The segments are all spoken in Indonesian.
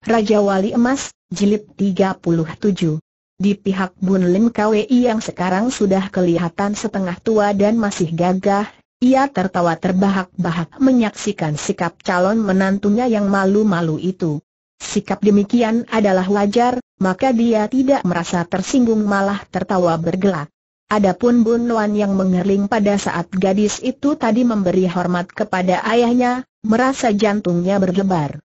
Raja Wali Emas, Jilid 37. Di pihak Bun Lim Kwei yang sekarang sudah kelihatan setengah tua dan masih gagah, ia tertawa terbahak-bahak menyaksikan sikap calon menantunya yang malu-malu itu. Sikap demikian adalah wajar, maka dia tidak merasa tersinggung malah tertawa bergelak. Adapun Bun Wan yang mengerling pada saat gadis itu tadi memberi hormat kepada ayahnya, merasa jantungnya berdebar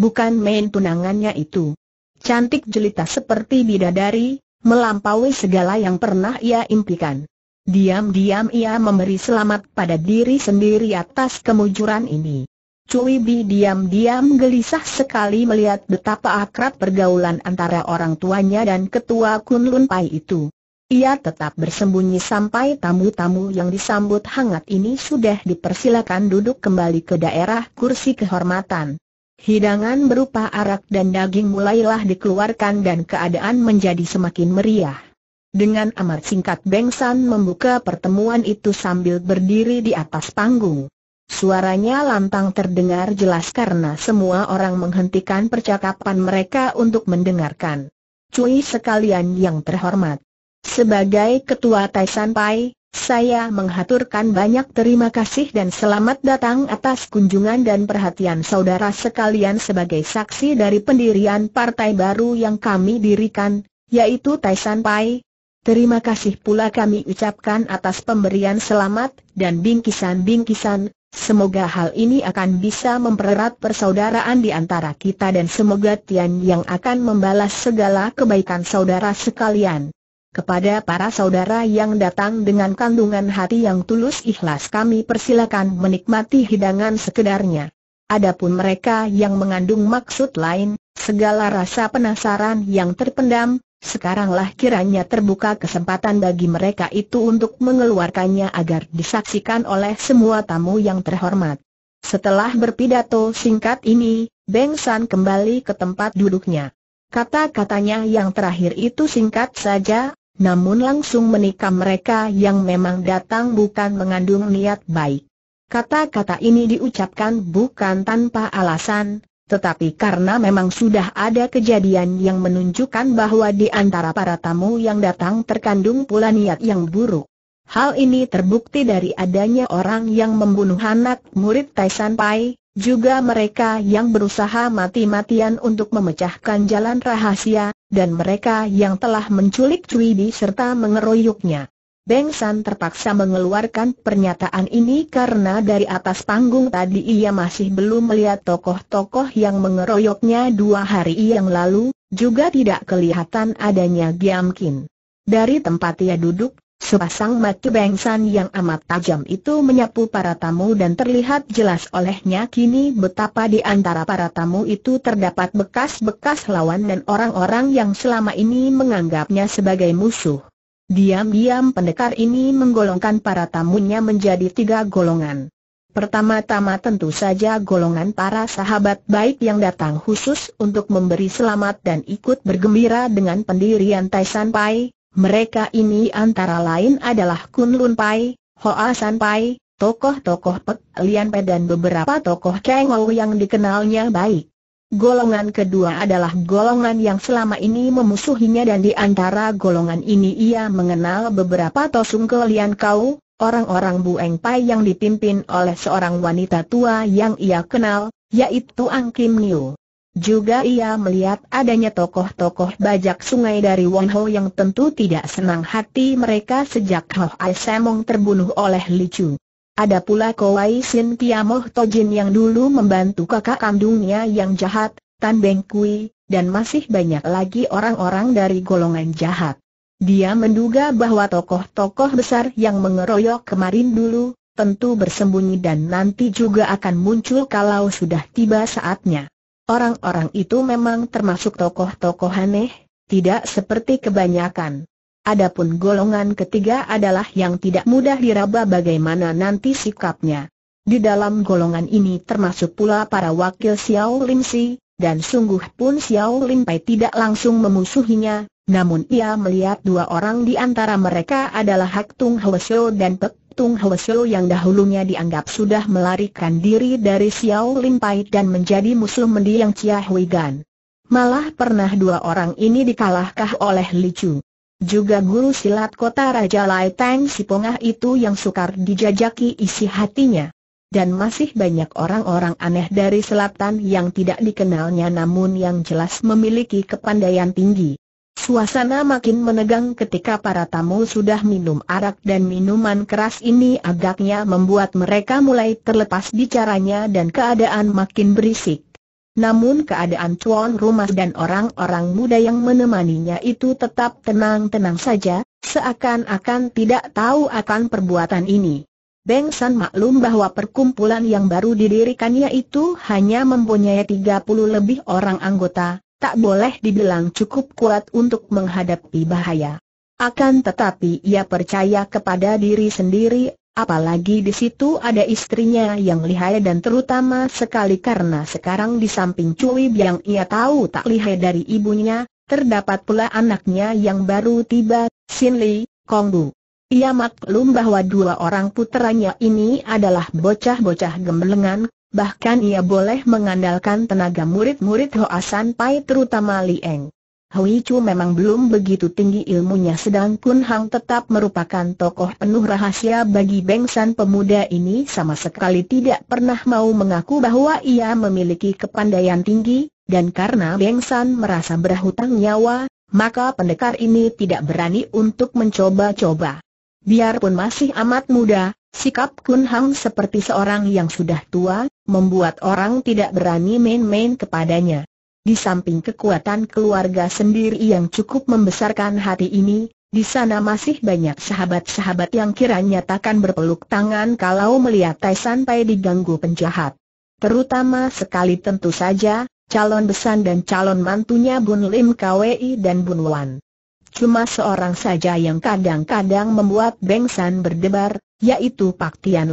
bukan main tunangannya itu. Cantik jelita seperti bidadari, melampaui segala yang pernah ia impikan. Diam-diam ia memberi selamat pada diri sendiri atas kemujuran ini. Cui Bi diam-diam gelisah sekali melihat betapa akrab pergaulan antara orang tuanya dan ketua Kunlun Pai itu. Ia tetap bersembunyi sampai tamu-tamu yang disambut hangat ini sudah dipersilakan duduk kembali ke daerah kursi kehormatan. Hidangan berupa arak dan daging mulailah dikeluarkan dan keadaan menjadi semakin meriah. Dengan amat singkat Beng San membuka pertemuan itu sambil berdiri di atas panggung. Suaranya lantang terdengar jelas karena semua orang menghentikan percakapan mereka untuk mendengarkan. Cui sekalian yang terhormat. Sebagai ketua Taisan Pai, saya menghaturkan banyak terima kasih dan selamat datang atas kunjungan dan perhatian saudara sekalian sebagai saksi dari pendirian partai baru yang kami dirikan, yaitu Taisan Pai. Terima kasih pula kami ucapkan atas pemberian selamat dan bingkisan-bingkisan, Semoga hal ini akan bisa mempererat persaudaraan di antara kita dan semoga Tian yang akan membalas segala kebaikan saudara sekalian. Kepada para saudara yang datang dengan kandungan hati yang tulus ikhlas kami persilakan menikmati hidangan sekedarnya. Adapun mereka yang mengandung maksud lain, segala rasa penasaran yang terpendam, sekaranglah kiranya terbuka kesempatan bagi mereka itu untuk mengeluarkannya agar disaksikan oleh semua tamu yang terhormat. Setelah berpidato singkat ini, Beng San kembali ke tempat duduknya. Kata-katanya yang terakhir itu singkat saja, namun langsung menikam mereka yang memang datang bukan mengandung niat baik. Kata-kata ini diucapkan bukan tanpa alasan, tetapi karena memang sudah ada kejadian yang menunjukkan bahwa di antara para tamu yang datang terkandung pula niat yang buruk. Hal ini terbukti dari adanya orang yang membunuh anak murid Taisan Pai, juga mereka yang berusaha mati-matian untuk memecahkan jalan rahasia, dan mereka yang telah menculik Cuidi serta mengeroyoknya. Beng San terpaksa mengeluarkan pernyataan ini karena dari atas panggung tadi ia masih belum melihat tokoh-tokoh yang mengeroyoknya dua hari yang lalu, juga tidak kelihatan adanya Kin. Dari tempat ia duduk, Sepasang mata bengsan yang amat tajam itu menyapu para tamu dan terlihat jelas olehnya kini betapa di antara para tamu itu terdapat bekas-bekas lawan dan orang-orang yang selama ini menganggapnya sebagai musuh. Diam-diam pendekar ini menggolongkan para tamunya menjadi tiga golongan. Pertama-tama tentu saja golongan para sahabat baik yang datang khusus untuk memberi selamat dan ikut bergembira dengan pendirian Tai Pai, mereka ini antara lain adalah Kun Lun Pai, Hoa San Pai, tokoh-tokoh Pek Lian Pe dan beberapa tokoh Kang Ou yang dikenalnya baik. Golongan kedua adalah golongan yang selama ini memusuhinya dan di antara golongan ini ia mengenal beberapa Tosung Lian Kau, orang-orang Bueng Pai yang dipimpin oleh seorang wanita tua yang ia kenal, yaitu Ang Kim Niu. Juga ia melihat adanya tokoh-tokoh bajak sungai dari Wong Ho yang tentu tidak senang hati mereka sejak Ho Ai Semong terbunuh oleh Li Chu. Ada pula Kowai Sin Piamoh Tojin yang dulu membantu kakak kandungnya yang jahat, Tan Beng Kui, dan masih banyak lagi orang-orang dari golongan jahat. Dia menduga bahwa tokoh-tokoh besar yang mengeroyok kemarin dulu, tentu bersembunyi dan nanti juga akan muncul kalau sudah tiba saatnya. Orang-orang itu memang termasuk tokoh-tokoh aneh, tidak seperti kebanyakan. Adapun golongan ketiga adalah yang tidak mudah diraba bagaimana nanti sikapnya. Di dalam golongan ini termasuk pula para wakil Xiao Lim Si, dan sungguh pun Xiao Lim Pai tidak langsung memusuhinya, namun ia melihat dua orang di antara mereka adalah Hak Tung Hwesyo dan Pek Tung Ho yang dahulunya dianggap sudah melarikan diri dari Xiao Lim Pai dan menjadi musuh mendiang Chia Hui Gan. Malah pernah dua orang ini dikalahkah oleh Li Chu. Juga guru silat kota Raja Lai Tang pongah itu yang sukar dijajaki isi hatinya. Dan masih banyak orang-orang aneh dari selatan yang tidak dikenalnya namun yang jelas memiliki kepandaian tinggi. Suasana makin menegang ketika para tamu sudah minum arak dan minuman keras ini agaknya membuat mereka mulai terlepas bicaranya dan keadaan makin berisik. Namun keadaan tuan rumah dan orang-orang muda yang menemaninya itu tetap tenang-tenang saja, seakan-akan tidak tahu akan perbuatan ini. Beng San maklum bahwa perkumpulan yang baru didirikannya itu hanya mempunyai 30 lebih orang anggota, tak boleh dibilang cukup kuat untuk menghadapi bahaya. Akan tetapi ia percaya kepada diri sendiri, apalagi di situ ada istrinya yang lihai dan terutama sekali karena sekarang di samping Cui yang ia tahu tak lihai dari ibunya, terdapat pula anaknya yang baru tiba, Sin Li, Kong Bu. Ia maklum bahwa dua orang puteranya ini adalah bocah-bocah gemelengan, bahkan ia boleh mengandalkan tenaga murid-murid Hoa San Pai terutama Li Eng. Hui Chu memang belum begitu tinggi ilmunya sedang Kun Hang tetap merupakan tokoh penuh rahasia bagi Beng San pemuda ini sama sekali tidak pernah mau mengaku bahwa ia memiliki kepandaian tinggi, dan karena Beng San merasa berhutang nyawa, maka pendekar ini tidak berani untuk mencoba-coba. Biarpun masih amat muda, Sikap Kun Hang seperti seorang yang sudah tua, membuat orang tidak berani main-main kepadanya. Di samping kekuatan keluarga sendiri yang cukup membesarkan hati ini, di sana masih banyak sahabat-sahabat yang kiranya takkan berpeluk tangan kalau melihat Tai sampai diganggu penjahat. Terutama sekali tentu saja, calon besan dan calon mantunya Bun Lim Kwi dan Bun Wan. Cuma seorang saja yang kadang-kadang membuat Beng San berdebar, yaitu Pak Tian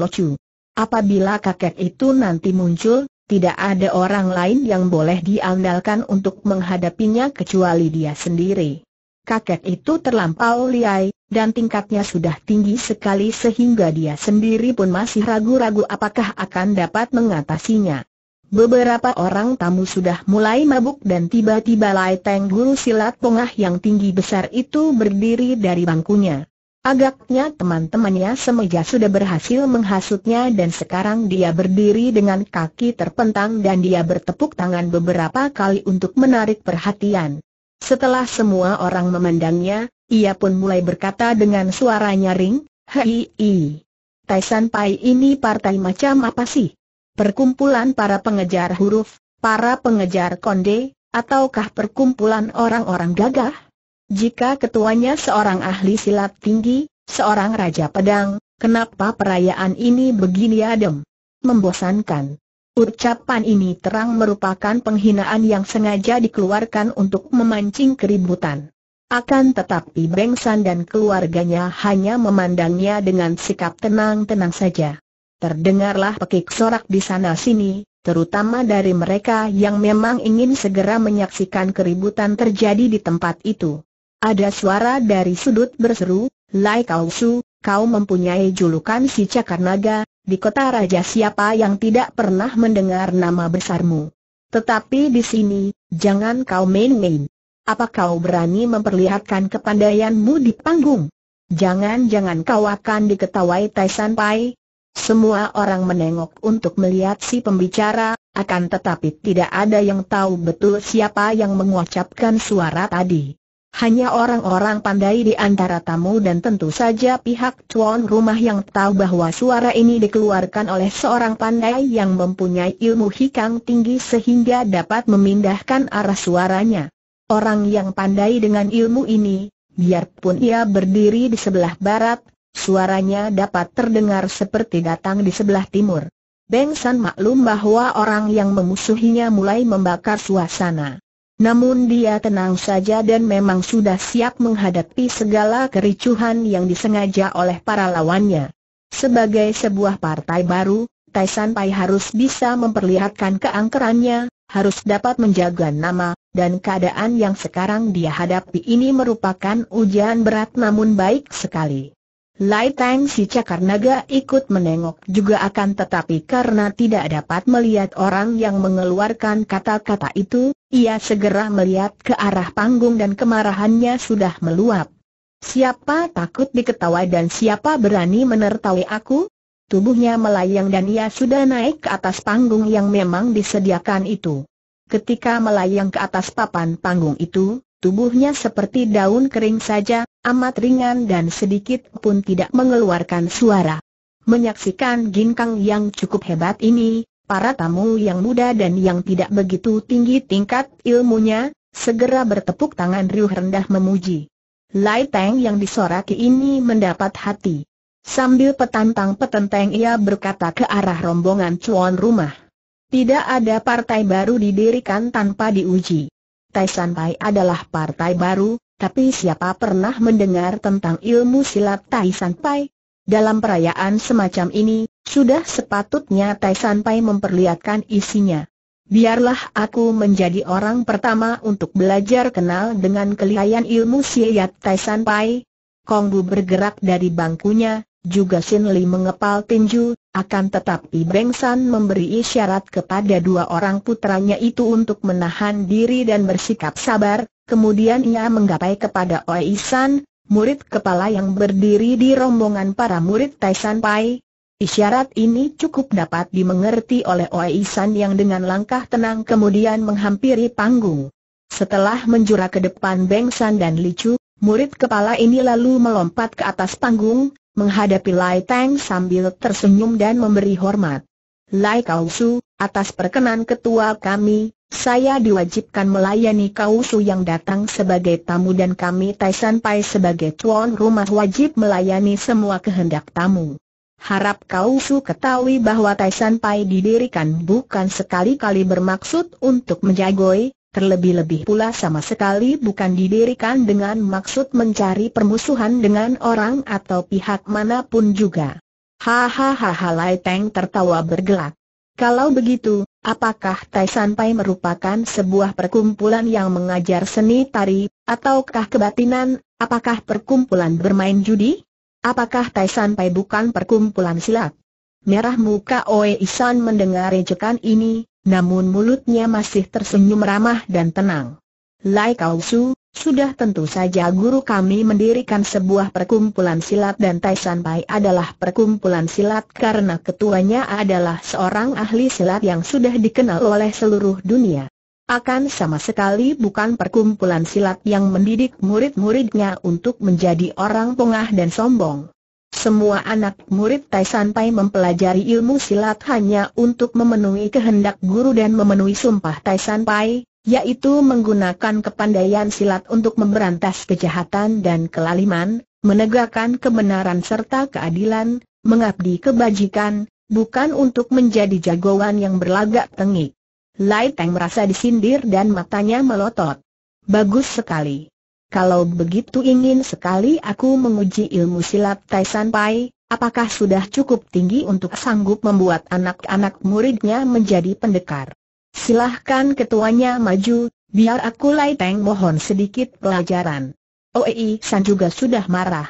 Apabila kakek itu nanti muncul, tidak ada orang lain yang boleh diandalkan untuk menghadapinya kecuali dia sendiri. Kakek itu terlampau liai, dan tingkatnya sudah tinggi sekali sehingga dia sendiri pun masih ragu-ragu apakah akan dapat mengatasinya. Beberapa orang tamu sudah mulai mabuk dan tiba-tiba Lai Teng Guru Silat Pongah yang tinggi besar itu berdiri dari bangkunya. Agaknya teman-temannya semeja sudah berhasil menghasutnya dan sekarang dia berdiri dengan kaki terpentang dan dia bertepuk tangan beberapa kali untuk menarik perhatian. Setelah semua orang memandangnya, ia pun mulai berkata dengan suara nyaring, Hei, i. Taisan Pai ini partai macam apa sih? Perkumpulan para pengejar huruf, para pengejar konde, ataukah perkumpulan orang-orang gagah? Jika ketuanya seorang ahli silat tinggi, seorang raja pedang, kenapa perayaan ini begini adem? Membosankan. Ucapan ini terang merupakan penghinaan yang sengaja dikeluarkan untuk memancing keributan. Akan tetapi Beng San dan keluarganya hanya memandangnya dengan sikap tenang-tenang saja. Terdengarlah pekik sorak di sana-sini, terutama dari mereka yang memang ingin segera menyaksikan keributan terjadi di tempat itu. Ada suara dari sudut berseru, Lai Kau Su, kau mempunyai julukan si Cakar Naga, di kota raja siapa yang tidak pernah mendengar nama besarmu. Tetapi di sini, jangan kau main-main. Apa kau berani memperlihatkan kepandaianmu di panggung? Jangan-jangan kau akan diketawai Taisan Pai. Semua orang menengok untuk melihat si pembicara, akan tetapi tidak ada yang tahu betul siapa yang mengucapkan suara tadi. Hanya orang-orang pandai di antara tamu dan tentu saja pihak tuan rumah yang tahu bahwa suara ini dikeluarkan oleh seorang pandai yang mempunyai ilmu hikang tinggi sehingga dapat memindahkan arah suaranya. Orang yang pandai dengan ilmu ini, biarpun ia berdiri di sebelah barat, suaranya dapat terdengar seperti datang di sebelah timur. Beng San maklum bahwa orang yang memusuhinya mulai membakar suasana. Namun dia tenang saja dan memang sudah siap menghadapi segala kericuhan yang disengaja oleh para lawannya. Sebagai sebuah partai baru, Tai San Pai harus bisa memperlihatkan keangkerannya, harus dapat menjaga nama, dan keadaan yang sekarang dia hadapi ini merupakan ujian berat namun baik sekali. Lai Tang si cakar naga ikut menengok juga akan tetapi karena tidak dapat melihat orang yang mengeluarkan kata-kata itu, ia segera melihat ke arah panggung dan kemarahannya sudah meluap. Siapa takut diketawai dan siapa berani menertawai aku? Tubuhnya melayang dan ia sudah naik ke atas panggung yang memang disediakan itu. Ketika melayang ke atas papan panggung itu, tubuhnya seperti daun kering saja, amat ringan dan sedikit pun tidak mengeluarkan suara. Menyaksikan ginkang yang cukup hebat ini, para tamu yang muda dan yang tidak begitu tinggi tingkat ilmunya, segera bertepuk tangan riuh rendah memuji. Lai Teng yang disoraki ini mendapat hati. Sambil petantang petenteng ia berkata ke arah rombongan cuan rumah. Tidak ada partai baru didirikan tanpa diuji. Tai Sanpai adalah partai baru, tapi siapa pernah mendengar tentang ilmu silat Tai Sanpai? Dalam perayaan semacam ini, sudah sepatutnya Tai Sanpai memperlihatkan isinya. Biarlah aku menjadi orang pertama untuk belajar kenal dengan kelihayan ilmu silat Tai Sanpai. Kongbu bergerak dari bangkunya, juga Sin Li mengepal tinju, akan tetapi Beng San memberi isyarat kepada dua orang putranya itu untuk menahan diri dan bersikap sabar, Kemudian ia menggapai kepada Oi San, murid kepala yang berdiri di rombongan para murid Tai Pai. Isyarat ini cukup dapat dimengerti oleh Oi San yang dengan langkah tenang kemudian menghampiri panggung. Setelah menjura ke depan Beng San dan Li Chu, murid kepala ini lalu melompat ke atas panggung, menghadapi Lai Tang sambil tersenyum dan memberi hormat. Lai Kausu, atas perkenan ketua kami, saya diwajibkan melayani kau su yang datang sebagai tamu dan kami Tai Pai sebagai tuan rumah wajib melayani semua kehendak tamu. Harap kau su ketahui bahwa Tai Pai didirikan bukan sekali-kali bermaksud untuk menjagoi, terlebih-lebih pula sama sekali bukan didirikan dengan maksud mencari permusuhan dengan orang atau pihak manapun juga. Hahaha Lai Teng tertawa bergelak. Kalau begitu, Apakah Tai Sanpai merupakan sebuah perkumpulan yang mengajar seni tari, ataukah kebatinan, apakah perkumpulan bermain judi? Apakah Tai Sanpai bukan perkumpulan silat? Merah muka Oe Isan mendengar rejekan ini, namun mulutnya masih tersenyum ramah dan tenang. Lai Kau Su, sudah tentu saja guru kami mendirikan sebuah perkumpulan silat dan Taisan Pai adalah perkumpulan silat karena ketuanya adalah seorang ahli silat yang sudah dikenal oleh seluruh dunia. Akan sama sekali bukan perkumpulan silat yang mendidik murid-muridnya untuk menjadi orang pongah dan sombong. Semua anak murid Taisan Pai mempelajari ilmu silat hanya untuk memenuhi kehendak guru dan memenuhi sumpah Taisan Pai, yaitu menggunakan kepandaian silat untuk memberantas kejahatan dan kelaliman, menegakkan kebenaran serta keadilan, mengabdi kebajikan, bukan untuk menjadi jagoan yang berlagak tengik. Lai Teng merasa disindir dan matanya melotot. Bagus sekali. Kalau begitu ingin sekali aku menguji ilmu silat Tai San Pai, apakah sudah cukup tinggi untuk sanggup membuat anak-anak muridnya menjadi pendekar? Silahkan ketuanya maju, biar aku Lai Teng mohon sedikit pelajaran. Oei San juga sudah marah.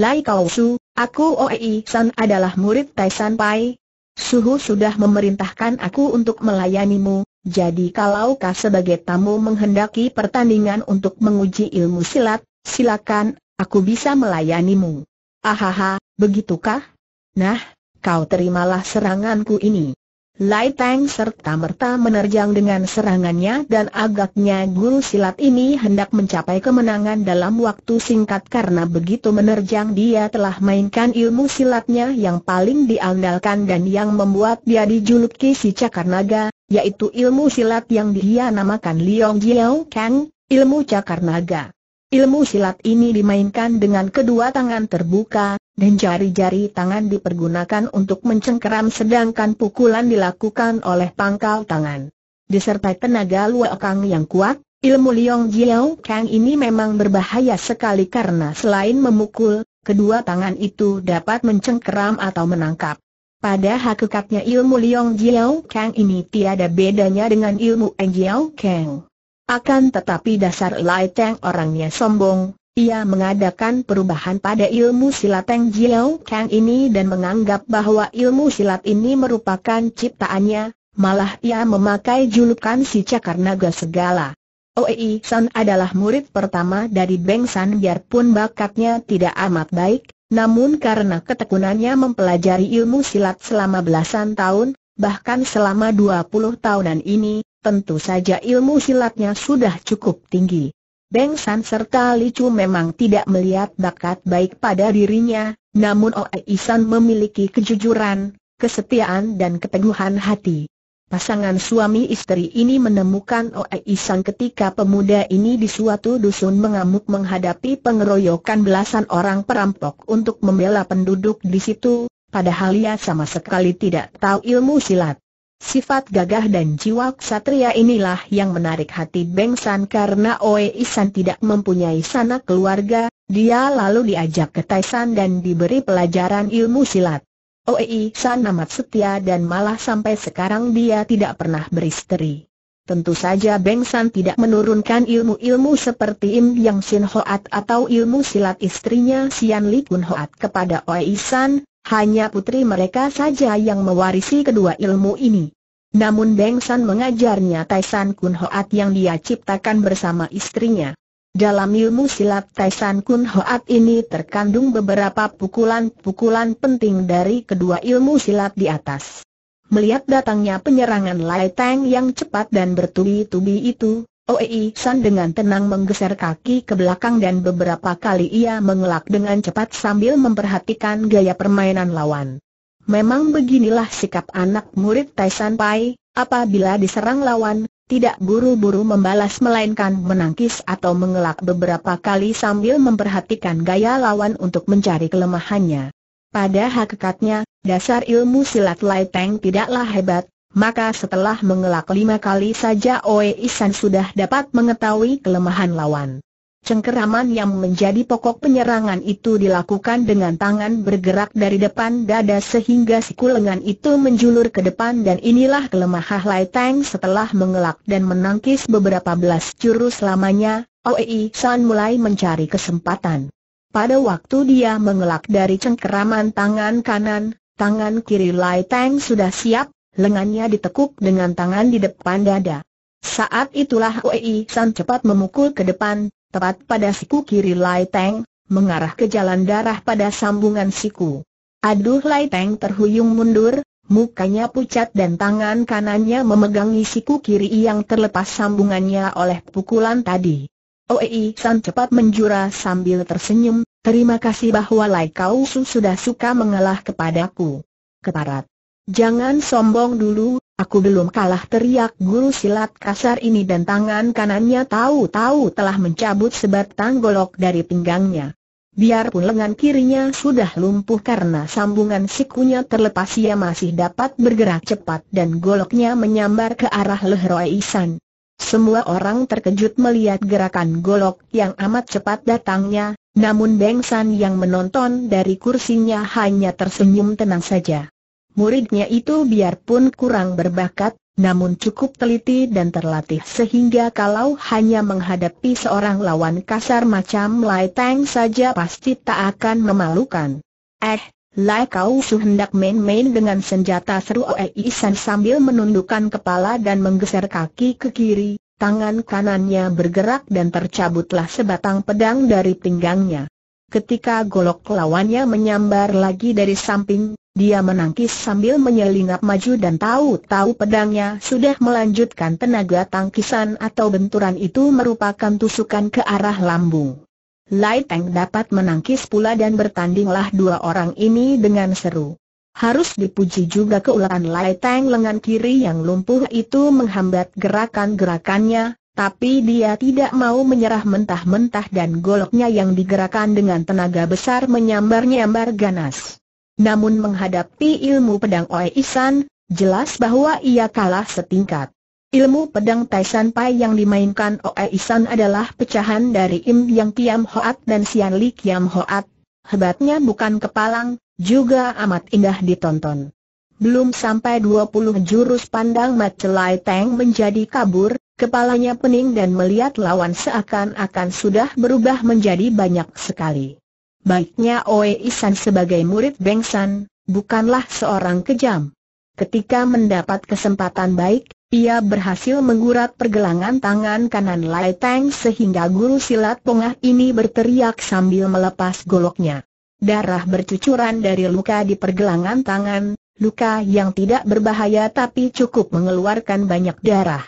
Lai Kau Su, aku Oei San adalah murid Tai San Pai. Suhu sudah memerintahkan aku untuk melayanimu, jadi kalau kau sebagai tamu menghendaki pertandingan untuk menguji ilmu silat, silakan, aku bisa melayanimu. Ahaha, begitukah? Nah, kau terimalah seranganku ini. Lai Tang serta merta menerjang dengan serangannya dan agaknya guru silat ini hendak mencapai kemenangan dalam waktu singkat karena begitu menerjang dia telah mainkan ilmu silatnya yang paling diandalkan dan yang membuat dia dijuluki si Cakar Naga, yaitu ilmu silat yang dia namakan Liong Jiao Kang, ilmu Cakar Naga. Ilmu silat ini dimainkan dengan kedua tangan terbuka, dan jari-jari tangan dipergunakan untuk mencengkeram sedangkan pukulan dilakukan oleh pangkal tangan. Disertai tenaga luo kang yang kuat, ilmu Liong Jiao Kang ini memang berbahaya sekali karena selain memukul, kedua tangan itu dapat mencengkeram atau menangkap. Pada hakikatnya ilmu Liong Jiao Kang ini tiada bedanya dengan ilmu Eng Jiao Kang. Akan tetapi dasar Lai Teng orangnya sombong, ia mengadakan perubahan pada ilmu silat Teng Jiao Kang ini dan menganggap bahwa ilmu silat ini merupakan ciptaannya, malah ia memakai julukan si Cakar Naga Segala. Oei San adalah murid pertama dari Beng San biarpun bakatnya tidak amat baik, namun karena ketekunannya mempelajari ilmu silat selama belasan tahun, bahkan selama dua puluh tahunan ini, tentu saja ilmu silatnya sudah cukup tinggi. Beng San serta Licu memang tidak melihat bakat baik pada dirinya, namun Oe Isan memiliki kejujuran, kesetiaan dan keteguhan hati. Pasangan suami istri ini menemukan Oe Isan ketika pemuda ini di suatu dusun mengamuk menghadapi pengeroyokan belasan orang perampok untuk membela penduduk di situ, padahal ia sama sekali tidak tahu ilmu silat. Sifat gagah dan jiwa ksatria inilah yang menarik hati Beng San karena Oe Isan tidak mempunyai sanak keluarga, dia lalu diajak ke Taisan dan diberi pelajaran ilmu silat. Oe Isan amat setia dan malah sampai sekarang dia tidak pernah beristri. Tentu saja Beng San tidak menurunkan ilmu-ilmu seperti Im Yang Sin Hoat atau ilmu silat istrinya Sian Li Kun Hoat kepada Oe Isan, hanya putri mereka saja yang mewarisi kedua ilmu ini. Namun Beng San mengajarnya Taisan Kun Hoat yang dia ciptakan bersama istrinya. Dalam ilmu silat Taisan Kun Hoat ini terkandung beberapa pukulan-pukulan penting dari kedua ilmu silat di atas. Melihat datangnya penyerangan Lai Tang yang cepat dan bertubi-tubi itu, Oei San dengan tenang menggeser kaki ke belakang dan beberapa kali ia mengelak dengan cepat sambil memperhatikan gaya permainan lawan. Memang beginilah sikap anak murid Taisan Pai, apabila diserang lawan, tidak buru-buru membalas melainkan menangkis atau mengelak beberapa kali sambil memperhatikan gaya lawan untuk mencari kelemahannya. Pada hakikatnya, dasar ilmu silat Lai Teng tidaklah hebat, maka setelah mengelak lima kali saja Oe Isan sudah dapat mengetahui kelemahan lawan. Cengkeraman yang menjadi pokok penyerangan itu dilakukan dengan tangan bergerak dari depan dada sehingga siku lengan itu menjulur ke depan dan inilah kelemahan Lai Tang setelah mengelak dan menangkis beberapa belas jurus lamanya, Oe Isan mulai mencari kesempatan. Pada waktu dia mengelak dari cengkeraman tangan kanan, tangan kiri Lai Tang sudah siap, lengannya ditekuk dengan tangan di depan dada. Saat itulah Wei San cepat memukul ke depan, tepat pada siku kiri Lai Teng, mengarah ke jalan darah pada sambungan siku. Aduh Lai Teng terhuyung mundur, mukanya pucat dan tangan kanannya memegangi siku kiri yang terlepas sambungannya oleh pukulan tadi. Oei San cepat menjura sambil tersenyum, terima kasih bahwa Lai Kau sudah suka mengalah kepadaku. Keparat. Jangan sombong dulu, aku belum kalah teriak guru silat kasar ini dan tangan kanannya tahu-tahu telah mencabut sebatang golok dari pinggangnya. Biarpun lengan kirinya sudah lumpuh karena sambungan sikunya terlepas ia masih dapat bergerak cepat dan goloknya menyambar ke arah leher Isan. Semua orang terkejut melihat gerakan golok yang amat cepat datangnya, namun Beng San yang menonton dari kursinya hanya tersenyum tenang saja. Muridnya itu biarpun kurang berbakat, namun cukup teliti dan terlatih sehingga kalau hanya menghadapi seorang lawan kasar macam Lai Tang saja pasti tak akan memalukan. Eh, Lai Kau Su hendak main-main dengan senjata seru Oe Isan sambil menundukkan kepala dan menggeser kaki ke kiri, tangan kanannya bergerak dan tercabutlah sebatang pedang dari pinggangnya. Ketika golok lawannya menyambar lagi dari samping, dia menangkis sambil menyelinap maju dan tahu-tahu pedangnya sudah melanjutkan tenaga tangkisan atau benturan itu merupakan tusukan ke arah lambung. Lai Teng dapat menangkis pula dan bertandinglah dua orang ini dengan seru. Harus dipuji juga keulangan Lai Teng lengan kiri yang lumpuh itu menghambat gerakan-gerakannya, tapi dia tidak mau menyerah mentah-mentah dan goloknya yang digerakkan dengan tenaga besar menyambar-nyambar ganas. Namun menghadapi ilmu pedang Oe Isan, jelas bahwa ia kalah setingkat. Ilmu pedang Taisan Pai yang dimainkan Oe Isan adalah pecahan dari Im Yang Kiam Hoat dan Sian Li Kiam Hoat. Hebatnya bukan kepalang, juga amat indah ditonton. Belum sampai 20 jurus pandang Mat Celai Teng menjadi kabur, kepalanya pening dan melihat lawan seakan-akan sudah berubah menjadi banyak sekali baiknya Oe Isan sebagai murid Bengsan, bukanlah seorang kejam. Ketika mendapat kesempatan baik, ia berhasil mengurat pergelangan tangan kanan Lai Tang sehingga guru silat pongah ini berteriak sambil melepas goloknya. Darah bercucuran dari luka di pergelangan tangan, luka yang tidak berbahaya tapi cukup mengeluarkan banyak darah.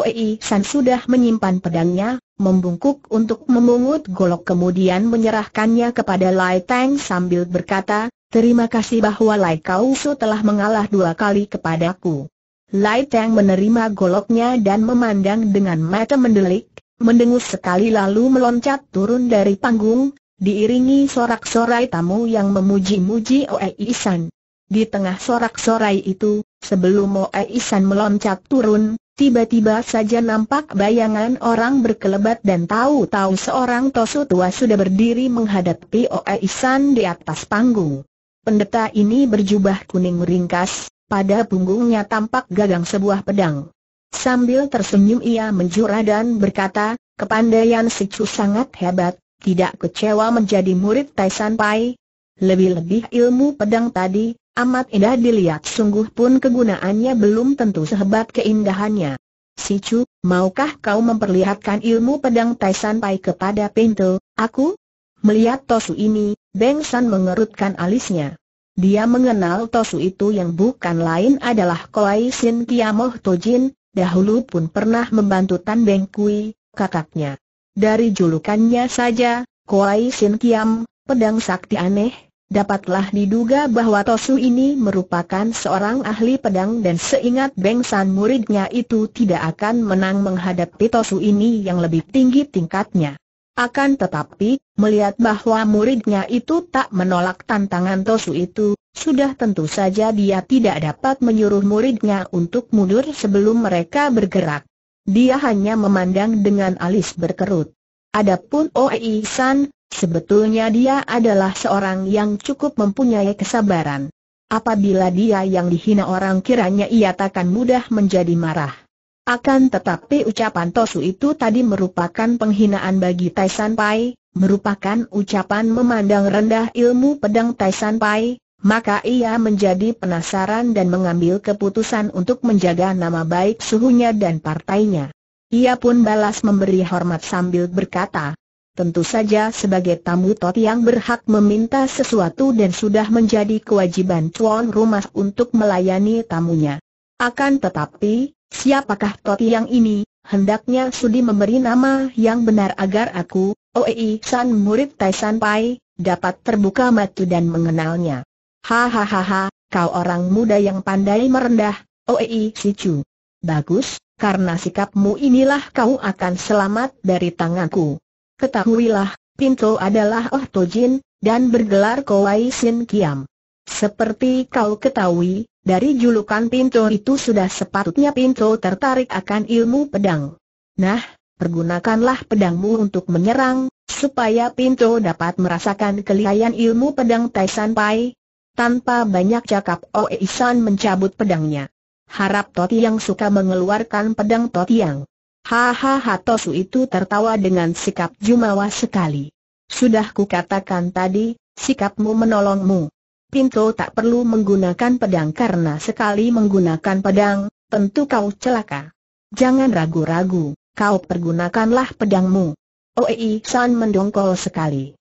Oei San sudah menyimpan pedangnya, membungkuk untuk memungut golok kemudian menyerahkannya kepada Lai Tang sambil berkata, Terima kasih bahwa Lai Kau Su telah mengalah dua kali kepadaku. Lai Tang menerima goloknya dan memandang dengan mata mendelik, mendengus sekali lalu meloncat turun dari panggung, diiringi sorak-sorai tamu yang memuji-muji Oe Isan. Di tengah sorak-sorai itu, sebelum Oe Isan meloncat turun, Tiba-tiba saja nampak bayangan orang berkelebat dan tahu-tahu seorang tosu tua sudah berdiri menghadapi Oe Isan di atas panggung. Pendeta ini berjubah kuning ringkas, pada punggungnya tampak gagang sebuah pedang. Sambil tersenyum ia menjura dan berkata, kepandaian si sangat hebat, tidak kecewa menjadi murid Taisan Pai. Lebih-lebih ilmu pedang tadi, Amat indah dilihat sungguh pun kegunaannya belum tentu sehebat keindahannya. Si Chu, maukah kau memperlihatkan ilmu pedang Tai San Pai kepada Pinto, aku? Melihat Tosu ini, Beng San mengerutkan alisnya. Dia mengenal Tosu itu yang bukan lain adalah Koi Sin Kiamoh Tojin, dahulu pun pernah membantu Tan Beng Kui, kakaknya. Dari julukannya saja, Koi Sin Kiam, pedang sakti aneh, Dapatlah diduga bahwa Tosu ini merupakan seorang ahli pedang dan seingat Beng San muridnya itu tidak akan menang menghadapi Tosu ini yang lebih tinggi tingkatnya. Akan tetapi, melihat bahwa muridnya itu tak menolak tantangan Tosu itu, sudah tentu saja dia tidak dapat menyuruh muridnya untuk mundur sebelum mereka bergerak. Dia hanya memandang dengan alis berkerut. Adapun Oei San, Sebetulnya dia adalah seorang yang cukup mempunyai kesabaran. Apabila dia yang dihina orang kiranya ia takkan mudah menjadi marah. Akan tetapi ucapan Tosu itu tadi merupakan penghinaan bagi Tai San Pai, merupakan ucapan memandang rendah ilmu pedang Tai San Pai, maka ia menjadi penasaran dan mengambil keputusan untuk menjaga nama baik suhunya dan partainya. Ia pun balas memberi hormat sambil berkata, Tentu saja sebagai tamu tot yang berhak meminta sesuatu dan sudah menjadi kewajiban tuan rumah untuk melayani tamunya. Akan tetapi, siapakah tot yang ini? Hendaknya Sudi memberi nama yang benar agar aku, Oei San murid Tai San Pai, dapat terbuka mata dan mengenalnya. Hahaha, kau orang muda yang pandai merendah, Oei Si Chu. Bagus, karena sikapmu inilah kau akan selamat dari tanganku. Ketahuilah, Pinto adalah Oh Tojin, dan bergelar Kowai Sin Kiam. Seperti kau ketahui, dari julukan Pinto itu sudah sepatutnya Pinto tertarik akan ilmu pedang. Nah, pergunakanlah pedangmu untuk menyerang, supaya Pinto dapat merasakan kelihayan ilmu pedang Taisan Pai. Tanpa banyak cakap Oe oh Isan mencabut pedangnya. Harap Toti yang suka mengeluarkan pedang Toti yang Hahaha Tosu itu tertawa dengan sikap jumawa sekali. Sudah ku katakan tadi, sikapmu menolongmu. Pinto tak perlu menggunakan pedang karena sekali menggunakan pedang, tentu kau celaka. Jangan ragu-ragu, kau pergunakanlah pedangmu. Oei San mendongkol sekali.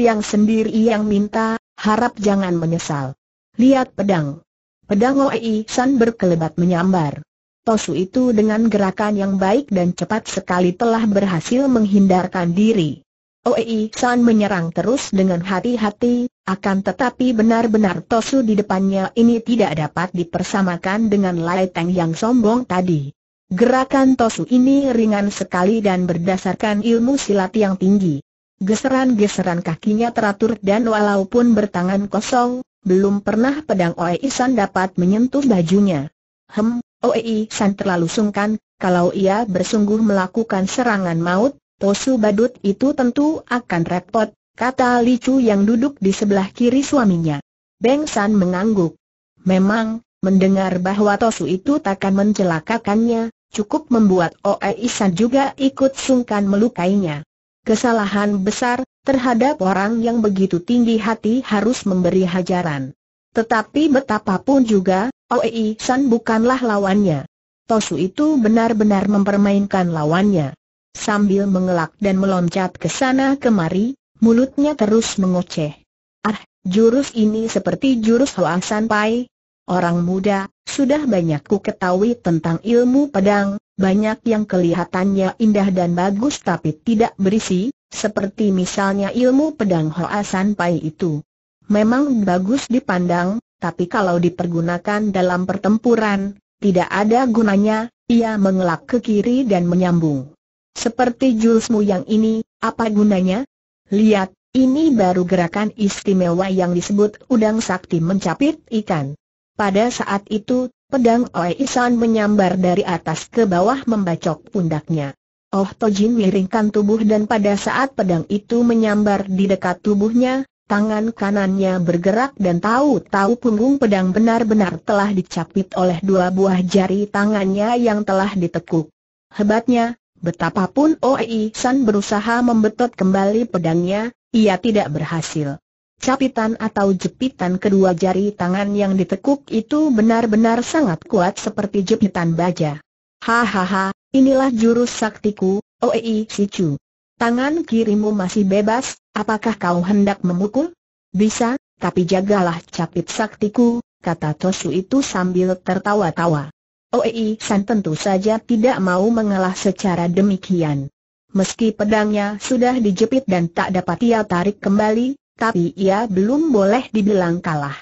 yang sendiri yang minta, harap jangan menyesal. Lihat pedang. Pedang Oei San berkelebat menyambar. Tosu itu dengan gerakan yang baik dan cepat sekali telah berhasil menghindarkan diri. Oei San menyerang terus dengan hati-hati, akan tetapi benar-benar Tosu di depannya ini tidak dapat dipersamakan dengan Lai Teng yang sombong tadi. Gerakan Tosu ini ringan sekali dan berdasarkan ilmu silat yang tinggi. Geseran-geseran kakinya teratur dan walaupun bertangan kosong, belum pernah pedang Oei San dapat menyentuh bajunya. Hem, Oei San terlalu sungkan, kalau ia bersungguh melakukan serangan maut, Tosu Badut itu tentu akan repot, kata Chu yang duduk di sebelah kiri suaminya. Beng San mengangguk. Memang, mendengar bahwa Tosu itu takkan mencelakakannya, cukup membuat Oei San juga ikut sungkan melukainya. Kesalahan besar, terhadap orang yang begitu tinggi hati harus memberi hajaran. Tetapi betapapun juga, Oi San bukanlah lawannya. Tosu itu benar-benar mempermainkan lawannya. Sambil mengelak dan meloncat ke sana kemari, mulutnya terus mengoceh. Ah, jurus ini seperti jurus Hoa San Pai. Orang muda, sudah banyak ku ketahui tentang ilmu pedang, banyak yang kelihatannya indah dan bagus tapi tidak berisi, seperti misalnya ilmu pedang Hoa San Pai itu. Memang bagus dipandang, tapi kalau dipergunakan dalam pertempuran, tidak ada gunanya, ia mengelak ke kiri dan menyambung. Seperti jurusmu yang ini, apa gunanya? Lihat, ini baru gerakan istimewa yang disebut udang sakti mencapit ikan. Pada saat itu, pedang Oe Isan menyambar dari atas ke bawah membacok pundaknya. Oh Tojin miringkan tubuh dan pada saat pedang itu menyambar di dekat tubuhnya, Tangan kanannya bergerak dan tahu-tahu punggung pedang benar-benar telah dicapit oleh dua buah jari tangannya yang telah ditekuk. Hebatnya, betapapun Oi San berusaha membetot kembali pedangnya, ia tidak berhasil. Capitan atau jepitan kedua jari tangan yang ditekuk itu benar-benar sangat kuat seperti jepitan baja. Hahaha, inilah jurus saktiku, Oi Sichu. Tangan kirimu masih bebas, apakah kau hendak memukul? Bisa, tapi jagalah capit saktiku, kata Tosu itu sambil tertawa-tawa. Oei San tentu saja tidak mau mengalah secara demikian. Meski pedangnya sudah dijepit dan tak dapat ia tarik kembali, tapi ia belum boleh dibilang kalah.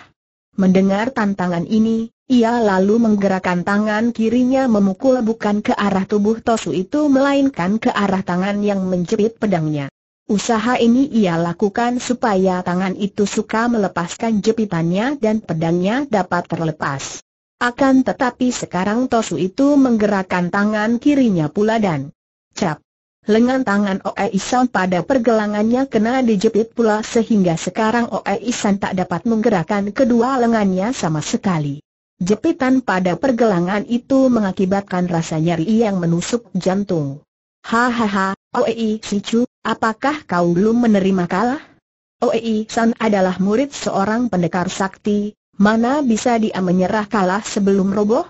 Mendengar tantangan ini, ia lalu menggerakkan tangan kirinya memukul bukan ke arah tubuh Tosu itu melainkan ke arah tangan yang menjepit pedangnya. Usaha ini ia lakukan supaya tangan itu suka melepaskan jepitannya dan pedangnya dapat terlepas. Akan tetapi sekarang Tosu itu menggerakkan tangan kirinya pula dan cap. Lengan tangan Oe Isan pada pergelangannya kena dijepit pula sehingga sekarang Oe Isan tak dapat menggerakkan kedua lengannya sama sekali. Jepitan pada pergelangan itu mengakibatkan rasa nyeri yang menusuk jantung. Hahaha, Oei Sichu, apakah kau belum menerima kalah? Oei San adalah murid seorang pendekar sakti, mana bisa dia menyerah kalah sebelum roboh?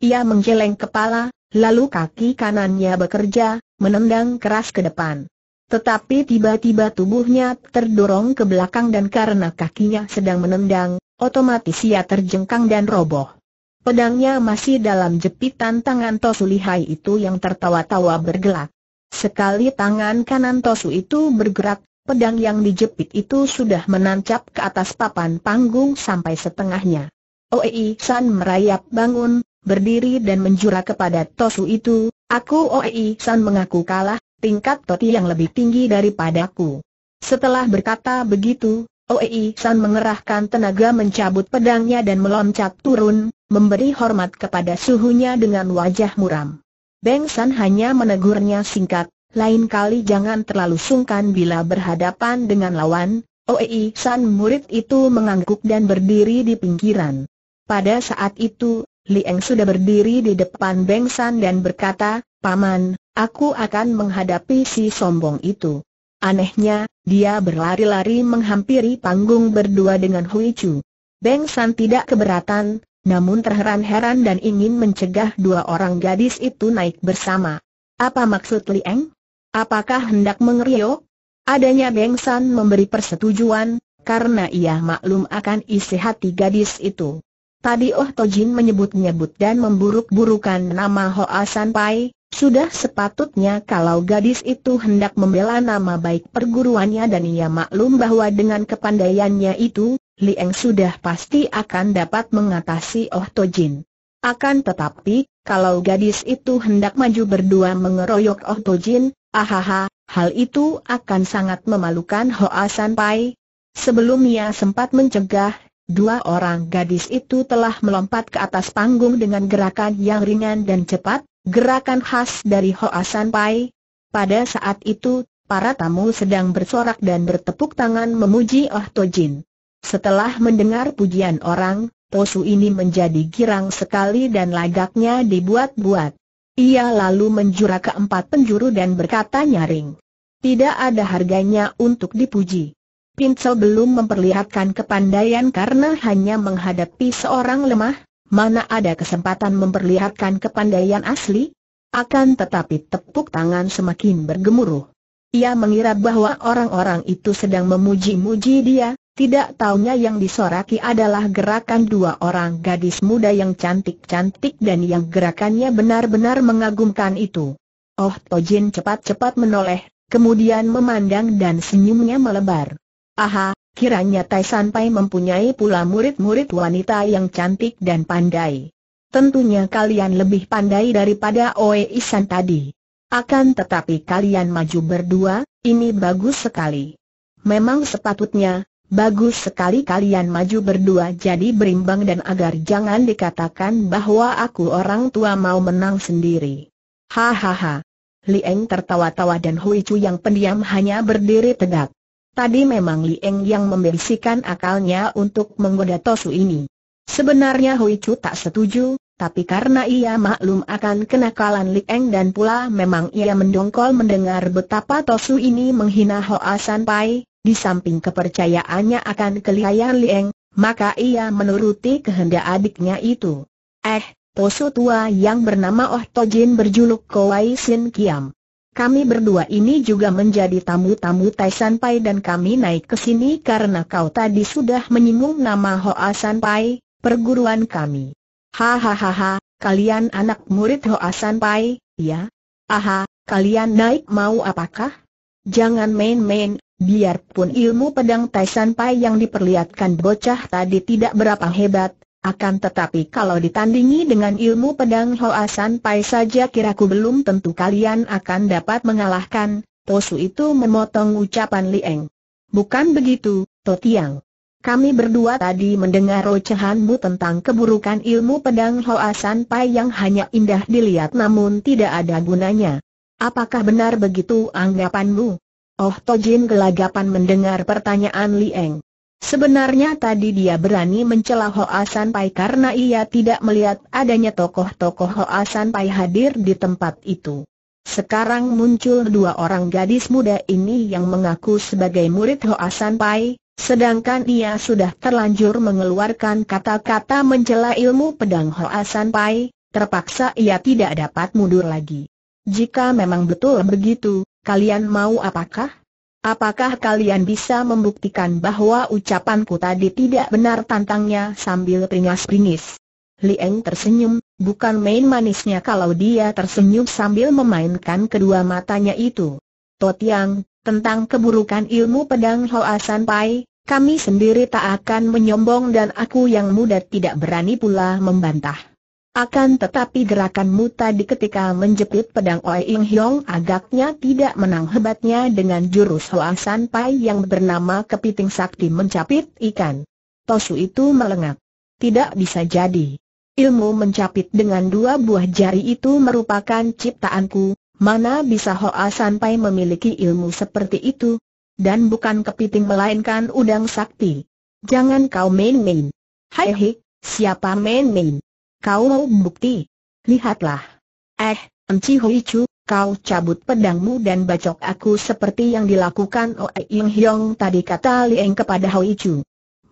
Ia menggeleng kepala, lalu kaki kanannya bekerja, menendang keras ke depan. Tetapi tiba-tiba tubuhnya terdorong ke belakang dan karena kakinya sedang menendang, otomatis ia terjengkang dan roboh. Pedangnya masih dalam jepitan tangan Tosu Lihai itu yang tertawa-tawa bergelak. Sekali tangan kanan Tosu itu bergerak, pedang yang dijepit itu sudah menancap ke atas papan panggung sampai setengahnya. Oei San merayap bangun, berdiri dan menjura kepada Tosu itu, aku Oei San mengaku kalah, tingkat Toti yang lebih tinggi daripadaku. Setelah berkata begitu, Oei San mengerahkan tenaga mencabut pedangnya dan meloncat turun, memberi hormat kepada suhunya dengan wajah muram. Beng San hanya menegurnya singkat, lain kali jangan terlalu sungkan bila berhadapan dengan lawan. Oei San murid itu mengangguk dan berdiri di pinggiran. Pada saat itu, Lieng sudah berdiri di depan Beng San dan berkata, Paman, aku akan menghadapi si sombong itu. Anehnya, dia berlari-lari menghampiri panggung berdua dengan Hui Chu. Beng San tidak keberatan, namun terheran-heran dan ingin mencegah dua orang gadis itu naik bersama. Apa maksud Liang? Apakah hendak mengeriok? Adanya Beng San memberi persetujuan, karena ia maklum akan isi hati gadis itu. Tadi Oh Tojin menyebut-nyebut dan memburuk-burukan nama Hoa San Pai, sudah sepatutnya kalau gadis itu hendak membela nama baik perguruannya dan ia maklum bahwa dengan kepandaiannya itu, Lieng sudah pasti akan dapat mengatasi Oh Tojin. Akan tetapi, kalau gadis itu hendak maju berdua mengeroyok Oh Tojin, ahaha, hal itu akan sangat memalukan Hoa San Pai. Sebelum ia sempat mencegah, dua orang gadis itu telah melompat ke atas panggung dengan gerakan yang ringan dan cepat, Gerakan khas dari Hoa San Pai. Pada saat itu, para tamu sedang bersorak dan bertepuk tangan memuji Oh Tojin. Setelah mendengar pujian orang, Tosu ini menjadi girang sekali dan lagaknya dibuat-buat. Ia lalu menjura ke empat penjuru dan berkata nyaring. Tidak ada harganya untuk dipuji. Pinsel belum memperlihatkan kepandaian karena hanya menghadapi seorang lemah, mana ada kesempatan memperlihatkan kepandaian asli? Akan tetapi tepuk tangan semakin bergemuruh. Ia mengira bahwa orang-orang itu sedang memuji-muji dia, tidak taunya yang disoraki adalah gerakan dua orang gadis muda yang cantik-cantik dan yang gerakannya benar-benar mengagumkan itu. Oh Tojin cepat-cepat menoleh, kemudian memandang dan senyumnya melebar. Aha, Kiranya Tai Sanpai mempunyai pula murid-murid wanita yang cantik dan pandai. Tentunya kalian lebih pandai daripada Oe Isan tadi. Akan tetapi kalian maju berdua, ini bagus sekali. Memang sepatutnya, Bagus sekali kalian maju berdua jadi berimbang dan agar jangan dikatakan bahwa aku orang tua mau menang sendiri. Hahaha. Li Eng tertawa-tawa dan Hui Chu yang pendiam hanya berdiri tegak. Tadi memang Li Eng yang membisikkan akalnya untuk menggoda Tosu ini. Sebenarnya Hui Chu tak setuju, tapi karena ia maklum akan kenakalan Li Eng dan pula memang ia mendongkol mendengar betapa Tosu ini menghina Hoa San Pai, di samping kepercayaannya akan kelihayan Li Eng, maka ia menuruti kehendak adiknya itu. Eh, Tosu tua yang bernama Oh Tojin berjuluk Kowai Sin Kiam. Kami berdua ini juga menjadi tamu-tamu Tai San Pai dan kami naik ke sini karena kau tadi sudah menyinggung nama Hoa San Pai, perguruan kami. Hahaha, kalian anak murid Hoa San Pai, ya? Aha, kalian naik mau apakah? Jangan main-main, biarpun ilmu pedang Tai San Pai yang diperlihatkan bocah tadi tidak berapa hebat, akan tetapi kalau ditandingi dengan ilmu pedang Hoa San Pai saja kiraku belum tentu kalian akan dapat mengalahkan, Tosu itu memotong ucapan Lieng. Bukan begitu, Totiang. Kami berdua tadi mendengar rocehanmu tentang keburukan ilmu pedang Hoa San Pai yang hanya indah dilihat namun tidak ada gunanya. Apakah benar begitu anggapanmu? Oh Tojin gelagapan mendengar pertanyaan Lieng. Sebenarnya tadi dia berani mencela Hoa Pai karena ia tidak melihat adanya tokoh-tokoh Hoa Pai hadir di tempat itu. Sekarang muncul dua orang gadis muda ini yang mengaku sebagai murid Hoa Pai, sedangkan ia sudah terlanjur mengeluarkan kata-kata mencela ilmu pedang Hoa Pai, terpaksa ia tidak dapat mundur lagi. Jika memang betul begitu, kalian mau apakah? Apakah kalian bisa membuktikan bahwa ucapanku tadi tidak benar tantangnya sambil pringis-pringis? Lieng tersenyum, bukan main manisnya kalau dia tersenyum sambil memainkan kedua matanya itu. Totiang, tentang keburukan ilmu pedang San Pai, kami sendiri tak akan menyombong dan aku yang muda tidak berani pula membantah. Akan tetapi gerakan muta di ketika menjepit pedang Oi Ing Hiong agaknya tidak menang hebatnya dengan jurus Hoa San Pai yang bernama kepiting sakti mencapit ikan. Tosu itu melengak. Tidak bisa jadi. Ilmu mencapit dengan dua buah jari itu merupakan ciptaanku, mana bisa Hoa San Pai memiliki ilmu seperti itu? Dan bukan kepiting melainkan udang sakti. Jangan kau main-main. Hai hei, siapa main-main? Kau mau bukti? Lihatlah. Eh, Enci Hui Chu, kau cabut pedangmu dan bacok aku seperti yang dilakukan Oe Ying Hyong tadi kata Lieng kepada Hui Chu.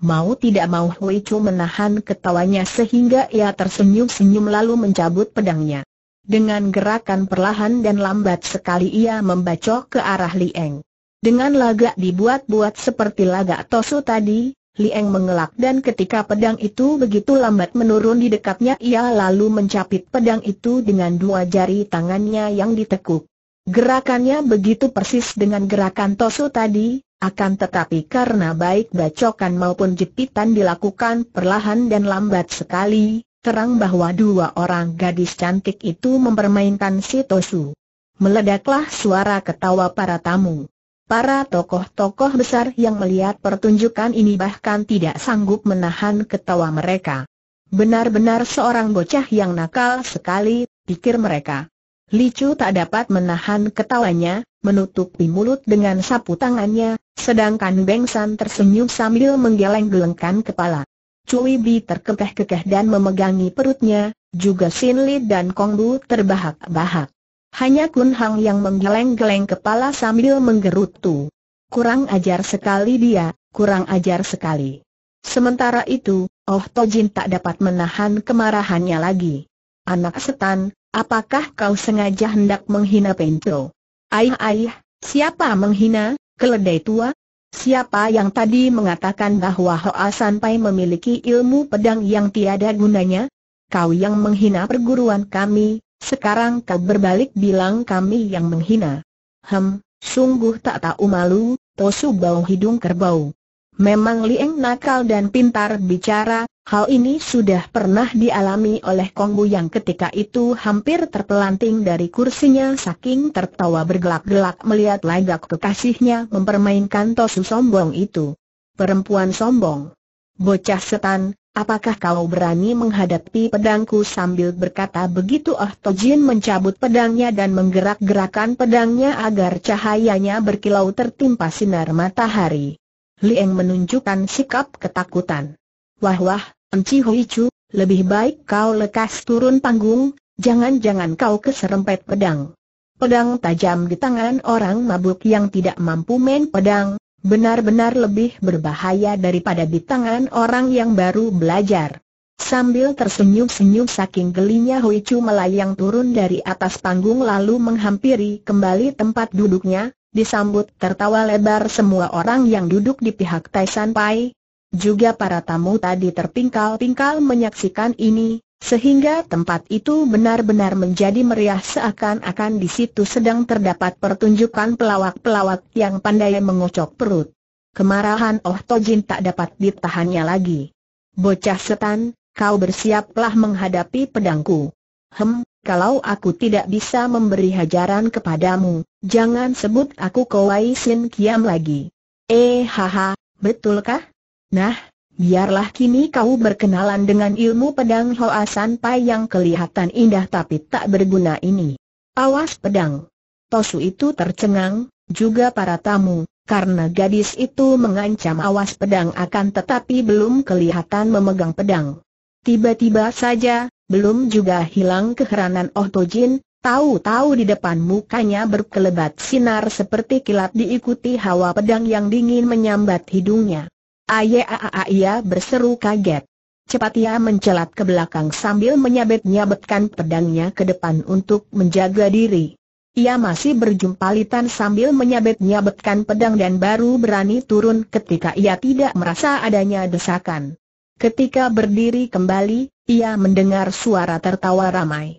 Mau tidak mau Hui Chu menahan ketawanya sehingga ia tersenyum-senyum lalu mencabut pedangnya. Dengan gerakan perlahan dan lambat sekali ia membacok ke arah Lieng. Dengan lagak dibuat-buat seperti lagak Tosu tadi, Lieng mengelak dan ketika pedang itu begitu lambat menurun di dekatnya ia lalu mencapit pedang itu dengan dua jari tangannya yang ditekuk. Gerakannya begitu persis dengan gerakan Tosu tadi, akan tetapi karena baik bacokan maupun jepitan dilakukan perlahan dan lambat sekali, terang bahwa dua orang gadis cantik itu mempermainkan si Tosu. Meledaklah suara ketawa para tamu. Para tokoh-tokoh besar yang melihat pertunjukan ini bahkan tidak sanggup menahan ketawa mereka. Benar-benar seorang bocah yang nakal sekali, pikir mereka. Licu tak dapat menahan ketawanya, menutupi mulut dengan sapu tangannya, sedangkan Beng tersenyum sambil menggeleng-gelengkan kepala. Cui Bi terkekeh-kekeh dan memegangi perutnya, juga Sin Li dan Kong Bu terbahak-bahak. Hanya Kun Hang yang menggeleng-geleng kepala sambil menggerutu. Kurang ajar sekali dia, kurang ajar sekali. Sementara itu, Oh Tojin tak dapat menahan kemarahannya lagi. Anak setan, apakah kau sengaja hendak menghina Pento? Ayah-ayah, siapa menghina, keledai tua? Siapa yang tadi mengatakan bahwa Hoa Sanpai memiliki ilmu pedang yang tiada gunanya? Kau yang menghina perguruan kami, sekarang kau berbalik bilang kami yang menghina. Hem, sungguh tak tahu malu, Tosu bau hidung kerbau. Memang Lieng nakal dan pintar bicara, hal ini sudah pernah dialami oleh Kongbu yang ketika itu hampir terpelanting dari kursinya saking tertawa bergelak-gelak melihat lagak kekasihnya mempermainkan Tosu sombong itu. Perempuan sombong. Bocah setan, Apakah kau berani menghadapi pedangku sambil berkata begitu Ah oh, Tojin mencabut pedangnya dan menggerak-gerakan pedangnya agar cahayanya berkilau tertimpa sinar matahari. Lieng menunjukkan sikap ketakutan. Wah wah, Enci Hui Chu, lebih baik kau lekas turun panggung, jangan-jangan kau keserempet pedang. Pedang tajam di tangan orang mabuk yang tidak mampu main pedang, Benar-benar lebih berbahaya daripada di tangan orang yang baru belajar. Sambil tersenyum-senyum saking gelinya Hui Chu melayang turun dari atas panggung lalu menghampiri kembali tempat duduknya, disambut tertawa lebar semua orang yang duduk di pihak Tai Pai. Juga para tamu tadi terpingkal-pingkal menyaksikan ini, sehingga tempat itu benar-benar menjadi meriah seakan-akan di situ sedang terdapat pertunjukan pelawak-pelawak yang pandai mengocok perut. Kemarahan Oh Tojin tak dapat ditahannya lagi. Bocah setan, kau bersiaplah menghadapi pedangku. Hem, kalau aku tidak bisa memberi hajaran kepadamu, jangan sebut aku Kowai Sin Kiam lagi. Eh haha, betulkah? Nah, biarlah kini kau berkenalan dengan ilmu pedang Hoa payang yang kelihatan indah tapi tak berguna ini. Awas pedang! Tosu itu tercengang, juga para tamu, karena gadis itu mengancam awas pedang akan tetapi belum kelihatan memegang pedang. Tiba-tiba saja, belum juga hilang keheranan Oh Tojin, Tahu-tahu di depan mukanya berkelebat sinar seperti kilat diikuti hawa pedang yang dingin menyambat hidungnya. Ayaaa ia berseru kaget. Cepat ia mencelat ke belakang sambil menyabet-nyabetkan pedangnya ke depan untuk menjaga diri. Ia masih berjumpalitan sambil menyabet-nyabetkan pedang dan baru berani turun ketika ia tidak merasa adanya desakan. Ketika berdiri kembali, ia mendengar suara tertawa ramai.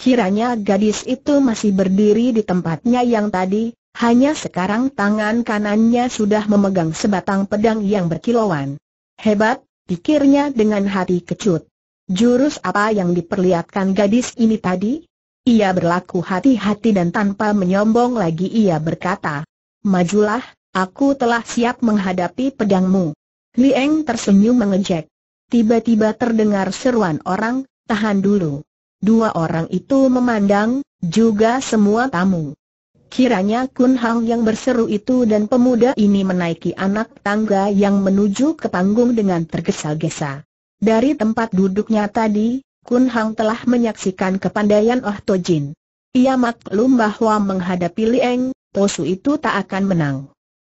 Kiranya gadis itu masih berdiri di tempatnya yang tadi, hanya sekarang tangan kanannya sudah memegang sebatang pedang yang berkilauan. Hebat, pikirnya dengan hati kecut. Jurus apa yang diperlihatkan gadis ini tadi? Ia berlaku hati-hati dan tanpa menyombong lagi ia berkata, Majulah, aku telah siap menghadapi pedangmu. Lieng tersenyum mengejek. Tiba-tiba terdengar seruan orang, tahan dulu. Dua orang itu memandang, juga semua tamu. Kiranya Kun Hang yang berseru itu dan pemuda ini menaiki anak tangga yang menuju ke panggung dengan tergesa-gesa. Dari tempat duduknya tadi, Kun Hang telah menyaksikan kepandaian Oh To Jin. Ia maklum bahwa menghadapi Lieng, Tosu itu tak akan menang.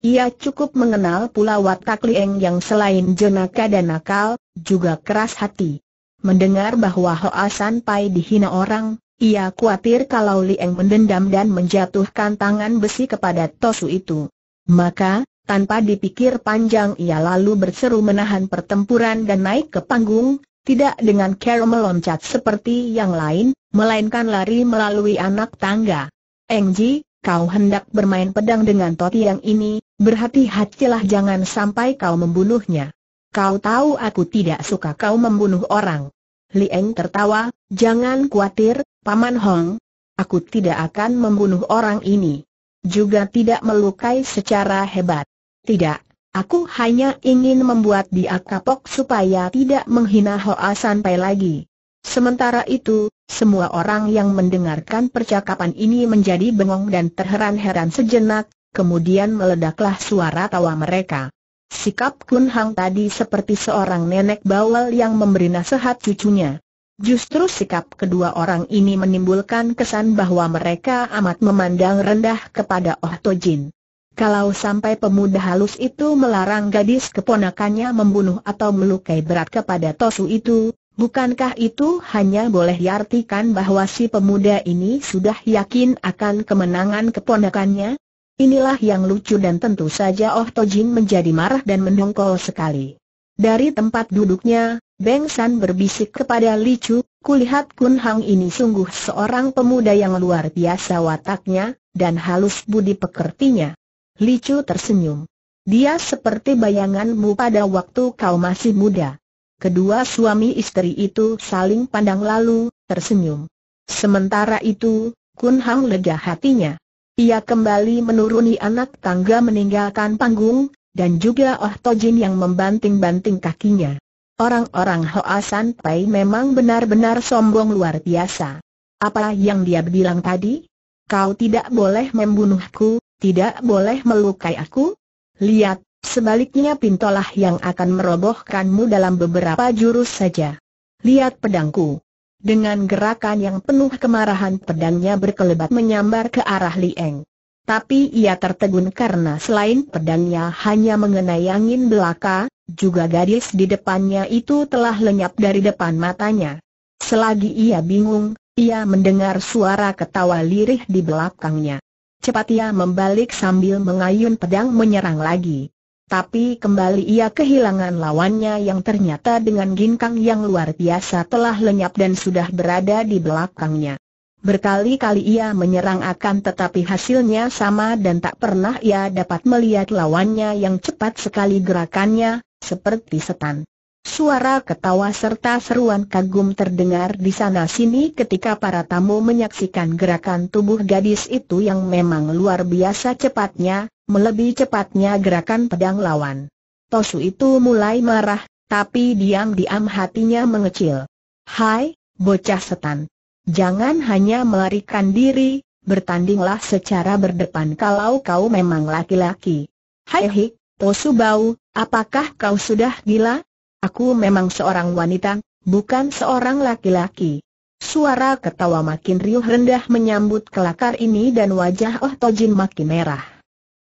Ia cukup mengenal pula watak Lieng yang selain jenaka dan nakal, juga keras hati. Mendengar bahwa Hoa San Pai dihina orang, ia khawatir kalau Li Eng mendendam dan menjatuhkan tangan besi kepada Tosu itu. Maka, tanpa dipikir panjang ia lalu berseru menahan pertempuran dan naik ke panggung, tidak dengan cara meloncat seperti yang lain, melainkan lari melalui anak tangga. Engji, kau hendak bermain pedang dengan Toti yang ini, berhati-hatilah jangan sampai kau membunuhnya. Kau tahu aku tidak suka kau membunuh orang. Li Lieng tertawa, jangan khawatir, Paman Hong, aku tidak akan membunuh orang ini. Juga tidak melukai secara hebat. Tidak, aku hanya ingin membuat dia kapok supaya tidak menghina Hoa sampai lagi. Sementara itu, semua orang yang mendengarkan percakapan ini menjadi bengong dan terheran-heran sejenak, kemudian meledaklah suara tawa mereka. Sikap Kun Hang tadi seperti seorang nenek bawal yang memberi nasihat cucunya. Justru sikap kedua orang ini menimbulkan kesan bahwa mereka amat memandang rendah kepada Oh Tojin. Kalau sampai pemuda halus itu melarang gadis keponakannya membunuh atau melukai berat kepada Tosu itu, bukankah itu hanya boleh diartikan bahwa si pemuda ini sudah yakin akan kemenangan keponakannya? Inilah yang lucu dan tentu saja Oh Tojin menjadi marah dan mendongkol sekali. Dari tempat duduknya, Beng San berbisik kepada Li Chu, kulihat Kun Hang ini sungguh seorang pemuda yang luar biasa wataknya, dan halus budi pekertinya. Li Chu tersenyum. Dia seperti bayanganmu pada waktu kau masih muda. Kedua suami istri itu saling pandang lalu, tersenyum. Sementara itu, Kun Hang lega hatinya. Ia kembali menuruni anak tangga meninggalkan panggung, dan juga Oh Tojin yang membanting-banting kakinya. Orang-orang Hoa Pai memang benar-benar sombong luar biasa. Apa yang dia bilang tadi? Kau tidak boleh membunuhku, tidak boleh melukai aku? Lihat, sebaliknya pintolah yang akan merobohkanmu dalam beberapa jurus saja. Lihat pedangku. Dengan gerakan yang penuh kemarahan pedangnya berkelebat menyambar ke arah Lieng. Tapi ia tertegun karena selain pedangnya hanya mengenai angin belaka, juga gadis di depannya itu telah lenyap dari depan matanya. Selagi ia bingung, ia mendengar suara ketawa lirih di belakangnya. Cepat ia membalik sambil mengayun pedang menyerang lagi. Tapi kembali ia kehilangan lawannya yang ternyata dengan ginkang yang luar biasa telah lenyap dan sudah berada di belakangnya. Berkali-kali ia menyerang akan tetapi hasilnya sama dan tak pernah ia dapat melihat lawannya yang cepat sekali gerakannya, seperti setan. Suara ketawa serta seruan kagum terdengar di sana-sini ketika para tamu menyaksikan gerakan tubuh gadis itu yang memang luar biasa cepatnya, melebihi cepatnya gerakan pedang lawan. Tosu itu mulai marah, tapi diam-diam hatinya mengecil. Hai, bocah setan. Jangan hanya melarikan diri, bertandinglah secara berdepan kalau kau memang laki-laki. Hai hik, Tosu bau, Apakah kau sudah gila? Aku memang seorang wanita, bukan seorang laki-laki. Suara ketawa makin riuh rendah menyambut kelakar ini dan wajah Oh Tojin makin merah.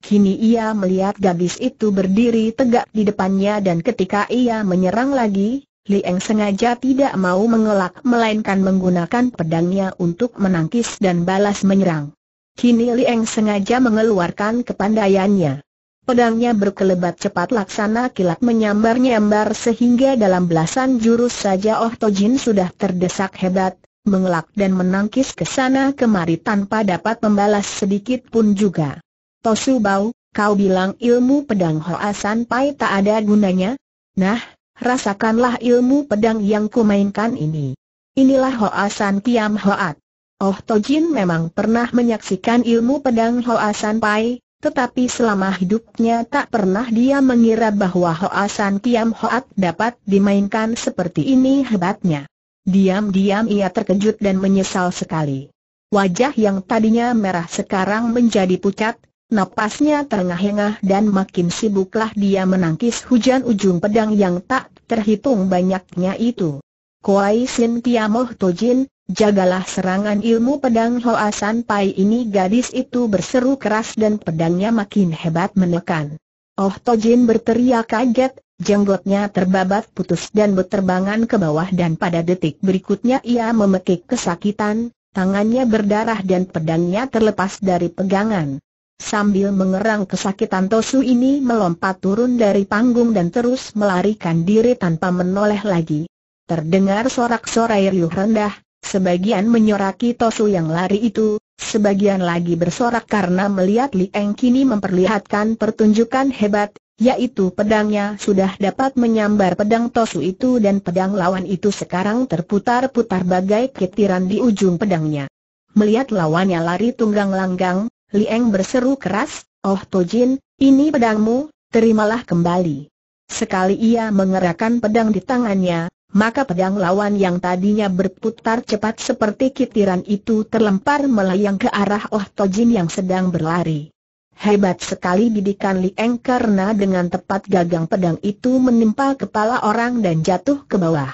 Kini ia melihat gadis itu berdiri tegak di depannya dan ketika ia menyerang lagi, Lieng sengaja tidak mau mengelak melainkan menggunakan pedangnya untuk menangkis dan balas menyerang. Kini Lieng sengaja mengeluarkan kepandaiannya. Pedangnya berkelebat cepat laksana kilat menyambar-nyambar sehingga dalam belasan jurus saja Oh Tojin sudah terdesak hebat, mengelak dan menangkis ke sana kemari tanpa dapat membalas sedikit pun juga. Tosu Bau, kau bilang ilmu pedang Hoa Pai tak ada gunanya? Nah, rasakanlah ilmu pedang yang kumainkan ini. Inilah Hoa Kiam Hoat. Oh Tojin memang pernah menyaksikan ilmu pedang Hoa Pai, tetapi selama hidupnya tak pernah dia mengira bahwa Hoa Kiam Hoat dapat dimainkan seperti ini hebatnya. Diam-diam ia terkejut dan menyesal sekali. Wajah yang tadinya merah sekarang menjadi pucat, napasnya terengah-engah dan makin sibuklah dia menangkis hujan ujung pedang yang tak terhitung banyaknya itu. Kuai Sin Tiamoh Tojin, Jagalah serangan ilmu pedang Hoa San Pai ini gadis itu berseru keras dan pedangnya makin hebat menekan. Oh Tojin berteriak kaget, jenggotnya terbabat putus dan berterbangan ke bawah dan pada detik berikutnya ia memekik kesakitan, tangannya berdarah dan pedangnya terlepas dari pegangan. Sambil mengerang kesakitan Tosu ini melompat turun dari panggung dan terus melarikan diri tanpa menoleh lagi. Terdengar sorak-sorai riuh rendah, Sebagian menyoraki Tosu yang lari itu, sebagian lagi bersorak karena melihat Li Eng kini memperlihatkan pertunjukan hebat, yaitu pedangnya sudah dapat menyambar pedang Tosu itu dan pedang lawan itu sekarang terputar-putar bagai ketiran di ujung pedangnya. Melihat lawannya lari tunggang langgang, Li Eng berseru keras, Oh Tojin, ini pedangmu, terimalah kembali. Sekali ia mengerahkan pedang di tangannya, maka pedang lawan yang tadinya berputar cepat seperti kitiran itu terlempar melayang ke arah Oh Tojin yang sedang berlari. Hebat sekali didikan Li Eng karena dengan tepat gagang pedang itu menimpa kepala orang dan jatuh ke bawah.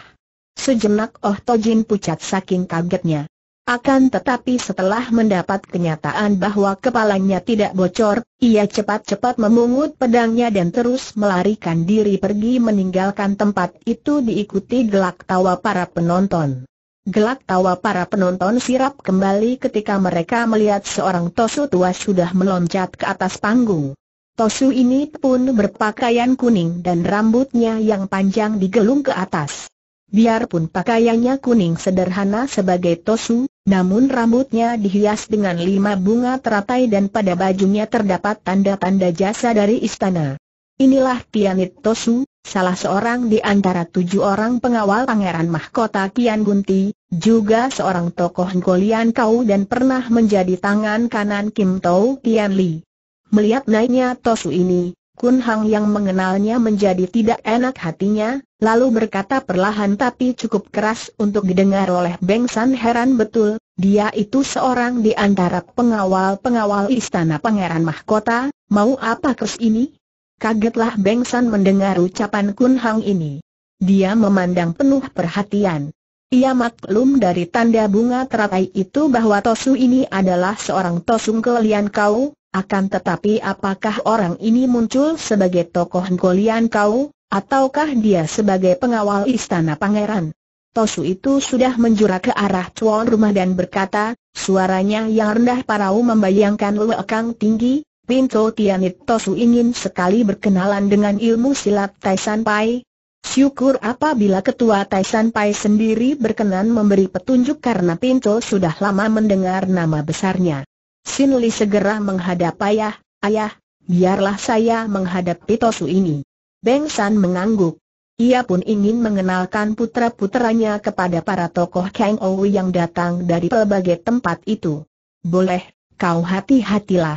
Sejenak Oh Tojin pucat saking kagetnya. Akan tetapi setelah mendapat kenyataan bahwa kepalanya tidak bocor, ia cepat-cepat memungut pedangnya dan terus melarikan diri pergi meninggalkan tempat itu diikuti gelak tawa para penonton. Gelak tawa para penonton sirap kembali ketika mereka melihat seorang Tosu tua sudah meloncat ke atas panggung. Tosu ini pun berpakaian kuning dan rambutnya yang panjang digelung ke atas. Biarpun pakaiannya kuning sederhana sebagai tosu, namun rambutnya dihias dengan lima bunga teratai dan pada bajunya terdapat tanda-tanda jasa dari istana. Inilah Tianit Tosu, salah seorang di antara tujuh orang pengawal pangeran mahkota Kian Gunti, juga seorang tokoh Golian Kau dan pernah menjadi tangan kanan Kim Tau Tian Li. Melihat naiknya Tosu ini, Kun Hang yang mengenalnya menjadi tidak enak hatinya, lalu berkata perlahan tapi cukup keras untuk didengar oleh Beng San heran betul, dia itu seorang di antara pengawal-pengawal istana pangeran mahkota, mau apa kes ini? Kagetlah Beng San mendengar ucapan Kun Hang ini. Dia memandang penuh perhatian. Ia maklum dari tanda bunga teratai itu bahwa Tosu ini adalah seorang Tosung kelian kau, akan tetapi apakah orang ini muncul sebagai tokoh kelian kau, Ataukah dia sebagai pengawal istana pangeran? Tosu itu sudah menjura ke arah tuan rumah dan berkata, suaranya yang rendah parau membayangkan lekang tinggi, Pinto Tianit Tosu ingin sekali berkenalan dengan ilmu silat Taisan Pai. Syukur apabila ketua Taisan Pai sendiri berkenan memberi petunjuk karena Pinto sudah lama mendengar nama besarnya. Sin Li segera menghadap ayah, ayah, biarlah saya menghadapi Tosu ini. Beng San mengangguk. Ia pun ingin mengenalkan putra-putranya kepada para tokoh Kang Owi yang datang dari pelbagai tempat itu. Boleh, kau hati-hatilah.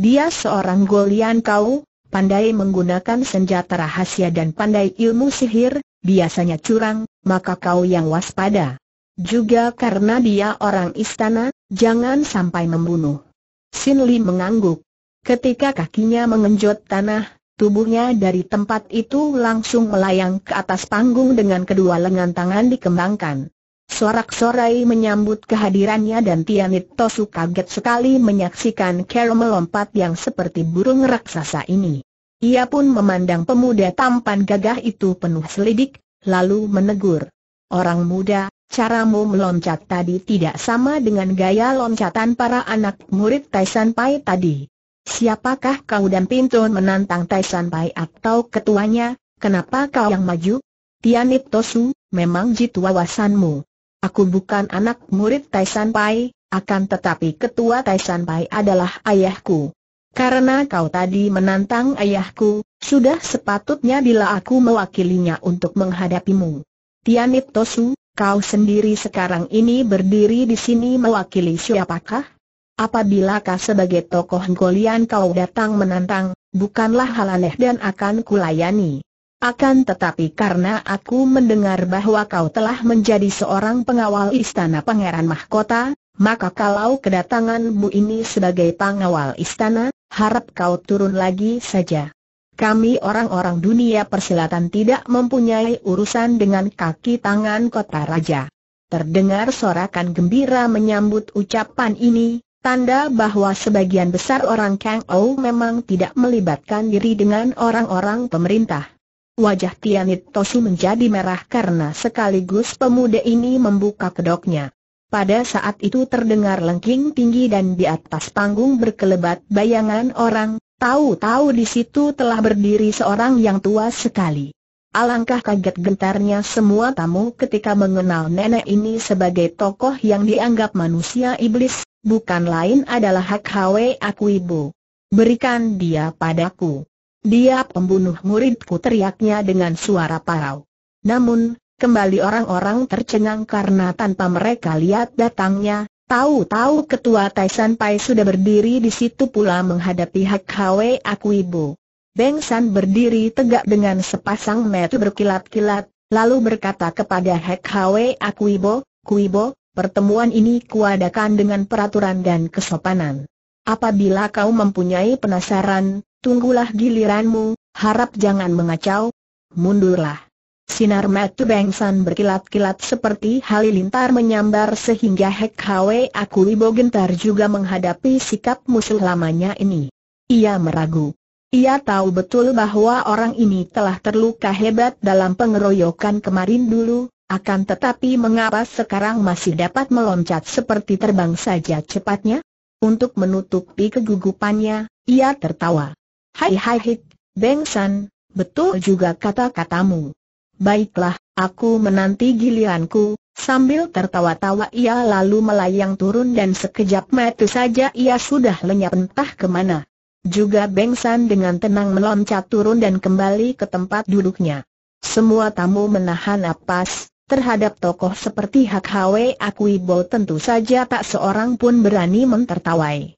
Dia seorang golian kau, pandai menggunakan senjata rahasia dan pandai ilmu sihir, biasanya curang, maka kau yang waspada. Juga karena dia orang istana, jangan sampai membunuh. Sin Li mengangguk. Ketika kakinya mengenjot tanah, Tubuhnya dari tempat itu langsung melayang ke atas panggung dengan kedua lengan tangan dikembangkan. Sorak-sorai menyambut kehadirannya dan Tianit Tosu kaget sekali menyaksikan Carol melompat yang seperti burung raksasa ini. Ia pun memandang pemuda tampan gagah itu penuh selidik, lalu menegur. Orang muda, caramu meloncat tadi tidak sama dengan gaya loncatan para anak murid Taisan Pai tadi. Siapakah kau dan Pinton menantang Tai San Pai atau ketuanya, kenapa kau yang maju? Tianip Tosu, memang jitu wawasanmu. Aku bukan anak murid Tai San Pai, akan tetapi ketua Tai San Pai adalah ayahku. Karena kau tadi menantang ayahku, sudah sepatutnya bila aku mewakilinya untuk menghadapimu. Tianip Tosu, kau sendiri sekarang ini berdiri di sini mewakili siapakah? Apabila kau sebagai tokoh Golian kau datang menantang, bukanlah hal aneh dan akan kulayani. Akan tetapi karena aku mendengar bahwa kau telah menjadi seorang pengawal istana pangeran mahkota, maka kalau kedatanganmu ini sebagai pengawal istana, harap kau turun lagi saja. Kami orang-orang dunia persilatan tidak mempunyai urusan dengan kaki tangan kota raja. Terdengar sorakan gembira menyambut ucapan ini, Tanda bahwa sebagian besar orang Kang Ou memang tidak melibatkan diri dengan orang-orang pemerintah. Wajah Tianit Tosu menjadi merah karena sekaligus pemuda ini membuka kedoknya. Pada saat itu terdengar lengking tinggi dan di atas panggung berkelebat bayangan orang, tahu-tahu di situ telah berdiri seorang yang tua sekali. Alangkah kaget gentarnya semua tamu ketika mengenal nenek ini sebagai tokoh yang dianggap manusia iblis, bukan lain adalah Hak Hwe aku ibu. Berikan dia padaku. Dia pembunuh muridku teriaknya dengan suara parau. Namun, kembali orang-orang tercengang karena tanpa mereka lihat datangnya, tahu-tahu ketua Taisan Pai sudah berdiri di situ pula menghadapi Hak Hwe aku ibu. Beng San berdiri tegak dengan sepasang mata berkilat-kilat, lalu berkata kepada Hek Hwe Akuibo, Kuibo, pertemuan ini kuadakan dengan peraturan dan kesopanan. Apabila kau mempunyai penasaran, tunggulah giliranmu, harap jangan mengacau, mundurlah. Sinar mata Beng San berkilat-kilat seperti halilintar menyambar sehingga Hek Hwe Akuibo gentar juga menghadapi sikap musuh lamanya ini. Ia meragu. Ia tahu betul bahwa orang ini telah terluka hebat dalam pengeroyokan kemarin dulu, akan tetapi mengapa sekarang masih dapat meloncat seperti terbang saja cepatnya? Untuk menutupi kegugupannya, ia tertawa. Hai hai hik, Beng San, betul juga kata-katamu. Baiklah, aku menanti giliranku, sambil tertawa-tawa ia lalu melayang turun dan sekejap mata saja ia sudah lenyap entah kemana. Juga Beng San dengan tenang meloncat turun dan kembali ke tempat duduknya. Semua tamu menahan napas, Terhadap tokoh seperti Hak Hwe Akui tentu saja tak seorang pun berani mentertawai.